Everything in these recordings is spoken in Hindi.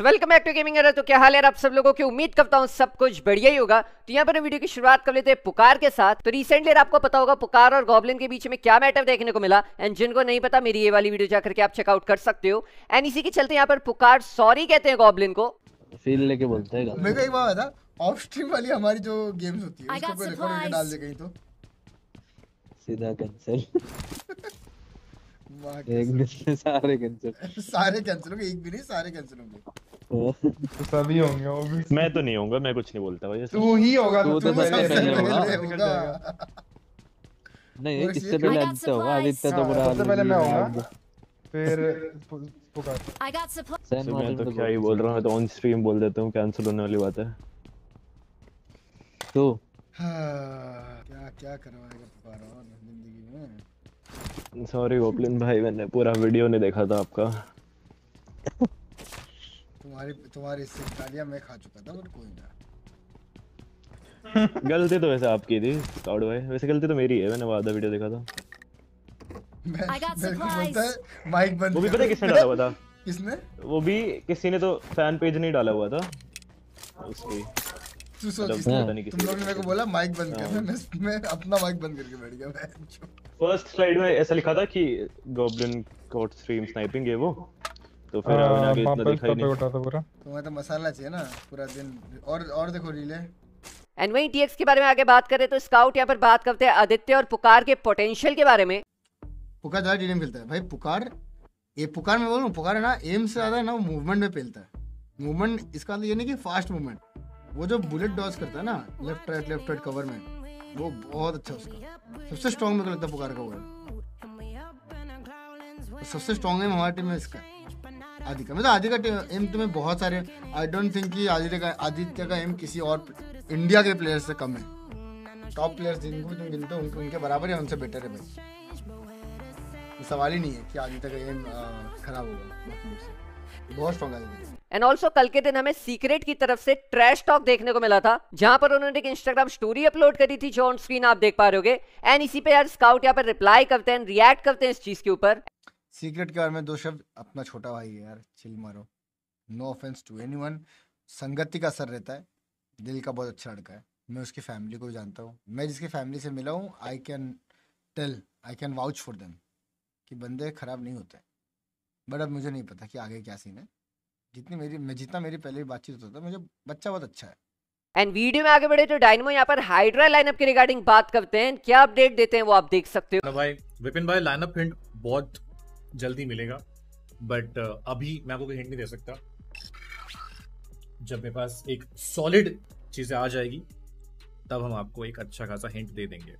वेलकम बैक टू गेमिंग तो क्या हाल है आप सब लोगों की उम्मीद करता हूँ सब कुछ बढ़िया ही होगा तो यहाँ पर वीडियो की शुरुआत कर लेते हैं पुकार के साथ तो रिसेंटली आपको पता होगा पुकार और गॉबलिन के बीच में क्या मैटर देखने को मिला एंड जिनको नहीं पता मेरी ये वाली वीडियो जाकर के आप चेकआउट कर सकते हो एंड इसी के चलते यहाँ पर पुकार सॉरी कहते हैं गॉबलिन को फील लेके बोलते हैं वाली हमारी जो गेम्स होती है डाल दे कहीं तो सीधा कैंसिल एक सारे कैंसिल सारे कैंसिल हो एक भी नहीं सारे कैंसिल होंगे सभी होंगे मैं तो नहीं होगा मैं कुछ नहीं बोलता भाई तू ही होगा तू तो सबसे पहले होगा नहीं इससे पहले आदित्य होगा आदित्य तो बुरा सबसे पहले मैं होगा फिर पुकार सैन मैं तो क्या ही बोल रहा हूं तो ऑन स्ट्रीम बोल देता हूं कैंसिल होने वाली बात है तो क्या क्या करवाएगा पुकारा जिंदगी में सॉरी गोपलिन भाई मैंने पूरा वीडियो नहीं देखा था आपका तुम्हारी तुम्हारी इससे गालियां मैं खा चुका था बट कोई ना गलती तो वैसे आपकी थी काउड भाई वैसे गलती तो मेरी है मैंने वो आधा वीडियो देखा था बोलता माइक बंद वो भी पता किसने डाला हुआ था किसने वो भी किसी ने तो फैन पेज नहीं डाला हुआ था उसकी तू सोच तुम लोग ने मेरे को बोला माइक बंद कर हाँ। मैं मैं अपना माइक बंद करके बैठ गया फर्स्ट स्लाइड में ऐसा लिखा था कि गोब्लिन कोट स्ट्रीम स्नाइपिंग है वो तो फिर हाँ, आगे को हाँ, इतना दिखाई नहीं उठा था पूरा तुम्हें तो मसाला चाहिए ना पूरा दिन और और देखो रीले एंड वही डीएक्स के बारे में आगे बात करें तो स्काउट यहां पर बात करते हैं आदित्य और पुकार के पोटेंशियल के बारे में पुकार ज्यादा डीडीएम खेलता है भाई पुकार ये पुकार में बोलूं पुकार है ना एम से ज्यादा है ना मूवमेंट में फैलता है मूवमेंट इसका मतलब ये नहीं कि फास्ट मूवमेंट वो जो बुलेट डॉज करता है ना left right left right cover में वो बहुत अच्छा उसका सबसे स्ट्रॉन्ग मेरे को लगता है पुकार का वो सबसे स्ट्रॉन्ग है हमारी टीम में इसका आदि का मतलब आदि का एम तुम्हें बहुत सारे आई डोंट थिंक कि आदित्य का आदित्य का एम किसी और इंडिया के प्लेयर से कम है टॉप प्लेयर्स जिनको तुम गिनते हो उनके बराबर है उनसे बेटर है भाई सवाल ही नहीं है कि आदित्य का एम खराब होगा बहुत स्ट्रॉन्ग आदित्य एंड ऑल्सो कल के दिन हमें सीक्रेट की तरफ से ट्रैश टॉक देखने को मिला था जहां पर उन्होंने एक इंस्टाग्राम स्टोरी अपलोड करी थी जो ऑन स्क्रीन आप देख पा रहे हो एंड इसी पे यार स्काउट यहाँ पर रिप्लाई करते हैं रिएक्ट करते हैं इस चीज के ऊपर सीक्रेट के बारे में दो शब्द अपना छोटा भाई है यार चिल मारो no offence to anyone संगति का असर रहता है दिल का बहुत अच्छा लड़का है मैं उसकी फैमिली को भी जानता हूँ मैं जिसकी फैमिली से मिला हूँ I can tell I can vouch for them कि बंदे ख़राब नहीं होते बट अब मुझे नहीं पता कि आगे क्या सीन है जितनी मेरी मैं जितना मेरी पहले बातचीत होता था मुझे बच्चा बहुत अच्छा है एंड वीडियो में आगे बढ़े तो डायनमो यहाँ पर हाइड्रा लाइनअप के रिगार्डिंग बात करते हैं क्या अपडेट देते हैं वो आप देख सकते हो भाई विपिन भाई लाइनअप हिंट बहुत जल्दी मिलेगा बट uh, अभी मैं आपको कोई हिंट नहीं दे सकता जब मेरे पास एक सॉलिड चीज़ें आ जाएगी तब हम आपको एक अच्छा खासा हिंट दे देंगे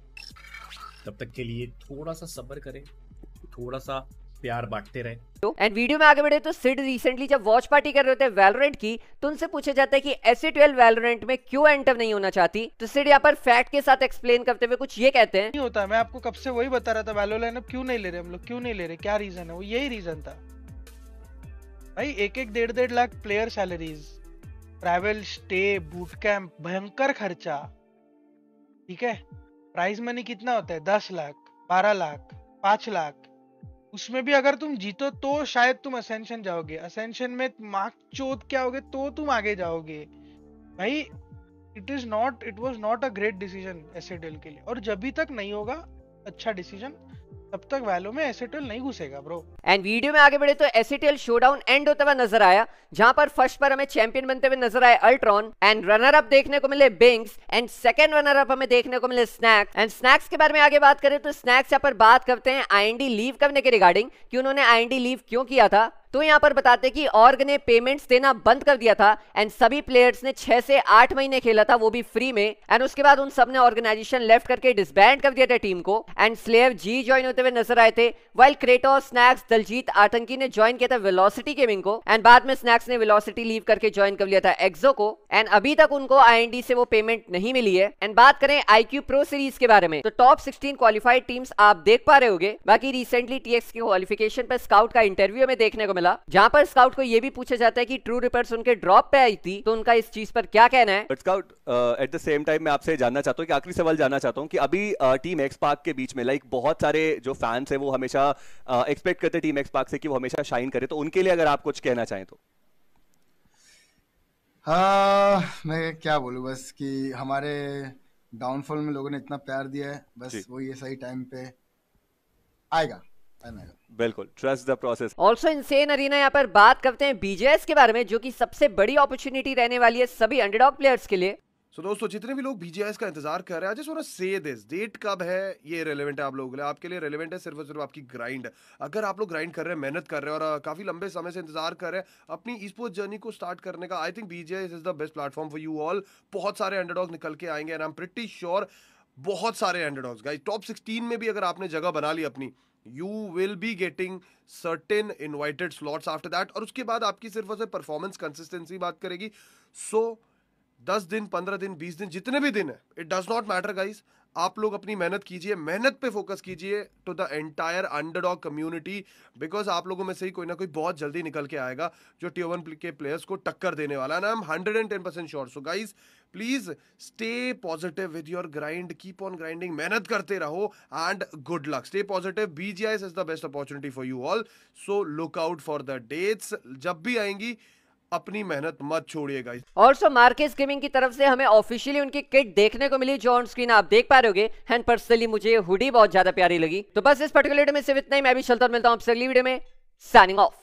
तब तक के लिए थोड़ा सा सब्र करें थोड़ा सा प्यार बांटते रहें दोस्तों एंड वीडियो में आगे बढ़े तो सिड रिसेंटली जब वॉच पार्टी कर रहे होते हैं वेलोरेंट की तो उनसे पूछा जाता है कि एसी ट्वेल्व वेलोरेंट में क्यों एंटर नहीं होना चाहती तो सिड यहाँ पर फैक्ट के साथ एक्सप्लेन करते हुए कुछ ये कहते हैं नहीं होता मैं आपको कब से वही बता रहा था वैलो अब क्यों नहीं ले रहे हम लोग क्यों नहीं ले रहे क्या रीजन है वो यही रीजन था भाई एक एक डेढ़ डेढ़ lakh player salaries travel stay boot camp भयंकर खर्चा ठीक है प्राइज मनी कितना होता है दस लाख बारह लाख पांच लाख उसमें भी अगर तुम जीतो तो शायद तुम असेंशन जाओगे असेंशन में मार्क चोत क्या होगे तो तुम आगे जाओगे भाई it is not it was not a great decision S के लिए और जब भी तक नहीं होगा अच्छा डिसीजन तब तक वैल्यू में एसेटल नहीं घुसेगा ब्रो एंड वीडियो में आगे बढ़े तो एसेटल शोडाउन एंड होता हुआ नजर आया जहां पर फर्स्ट पर हमें चैंपियन बनते हुए नजर आए अल्ट्रॉन एंड रनर अप देखने को मिले बिंग्स एंड सेकंड रनर अप हमें देखने को मिले स्नैक एंड स्नैक्स के बारे में आगे बात करें तो स्नैक्स यहाँ पर बात करते हैं आईएनडी लीव करने के रिगार्डिंग की उन्होंने आईएनडी लीव क्यों किया था तो यहाँ पर बताते कि ऑर्ग ने पेमेंट्स देना बंद कर दिया था एंड सभी प्लेयर्स ने छह से आठ महीने खेला था वो भी फ्री में एंड उसके बाद उन सब ने ऑर्गेनाइजेशन लेफ्ट करके डिसबैंड कर दिया था टीम को एंड स्लेव जी ज्वाइन होते हुए नजर आए थे वाइल क्रेटो स्नैक्स दलजीत आतंकी ने ज्वाइन किया था वेलोसिटी गेमिंग को एंड बाद में स्नैक्स ने वेलोसिटी लीव करके ज्वाइन कर लिया था एक्सो को एंड अभी तक उनको आई से वो पेमेंट नहीं मिली है एंड बात करें आई प्रो सीरीज के बारे में तो टॉप सिक्सटीन क्वालिफाइड टीम्स आप देख पा रहे हो बाकी रिसेंटली टीएक्स के क्वालिफिकेशन पर स्काउट का इंटरव्यू में देखने को मिला जहाँ पर स्काउट को ये भी पूछा जाता है कि ट्रू रिपर्स उनके ड्रॉप पे आई थी तो उनका इस चीज पर क्या कहना है Scout at the same time मैं आपसे जानना चाहता हूँ आखिरी सवाल जानना चाहता हूँ कि अभी टीम एक्स पार्क के बीच में लाइक बहुत सारे जो फैंस है वो हमेशा एक्सपेक्ट uh, करते टीम एक्स पार्क से कि वो हमेशा शाइन करे तो उनके लिए अगर आप कुछ कहना चाहें तो हाँ मैं क्या बोलूँ बस कि हमारे डाउनफॉल में लोगों ने इतना प्यार दिया है बस वो ये सही टाइम पे आएगा बिल्कुल trust the process also insane arena यहाँ पर बात करते हैं बीजेएस के बारे में जो कि सबसे बड़ी अपॉर्चुनिटी रहने वाली है सभी अंडरडॉग प्लेयर्स के लिए सो so, दोस्तों जितने भी लोग बीजेएस का इंतजार कर रहे हैं जस्ट से दिस डेट कब है ये रेलेवेंट है आप लोगों के लिए आपके लिए रेलेवेंट है सिर्फ और सिर्फ आपकी ग्राइंड अगर आप लोग ग्राइंड कर रहे हैं मेहनत कर रहे हैं और काफी लंबे समय से इंतजार कर रहे हैं अपनी ई स्पोर्ट्स जर्नी को स्टार्ट करने का I think BGIS is the best platform for you all बहुत सारे अंडरडॉग निकल के आएंगे and I am pretty sure बहुत सारे अंडरडॉग्स गाइस टॉप 16 में भी अगर आपने जगह बना ली अपनी you will be getting certain invited slots after that और उसके बाद आपकी सिर्फ उसे परफॉर्मेंस कंसिस्टेंसी बात करेगी सो so, दस दिन पंद्रह दिन बीस दिन जितने भी दिन है it does not matter guys आप लोग अपनी मेहनत कीजिए मेहनत पे फोकस कीजिए to the entire underdog community because आप लोगों में से ही कोई ना कोई बहुत जल्दी निकल के आएगा जो टी वन के प्लेयर्स को टक्कर देने वाला ना हम hundred and ten percent sure so guys please stay positive with your grind keep on grinding मेहनत करते रहो and good luck stay positive BGIS is the best opportunity for you all so look out for the dates जब भी आएंगी अपनी मेहनत मत छोड़िएगा और सो मार्केस गेमिंग की तरफ से हमें ऑफिशियली उनकी किट देखने को मिली जो ऑन स्क्रीन आप देख पा रहे होगे एंड पर्सनली मुझे हुडी बहुत ज्यादा प्यारी लगी तो बस इस पर्टिकुलर में सिर्फ इतना ही मैं भी चलता मिलता हूँ आपसे अगली वीडियो में साइनिंग ऑफ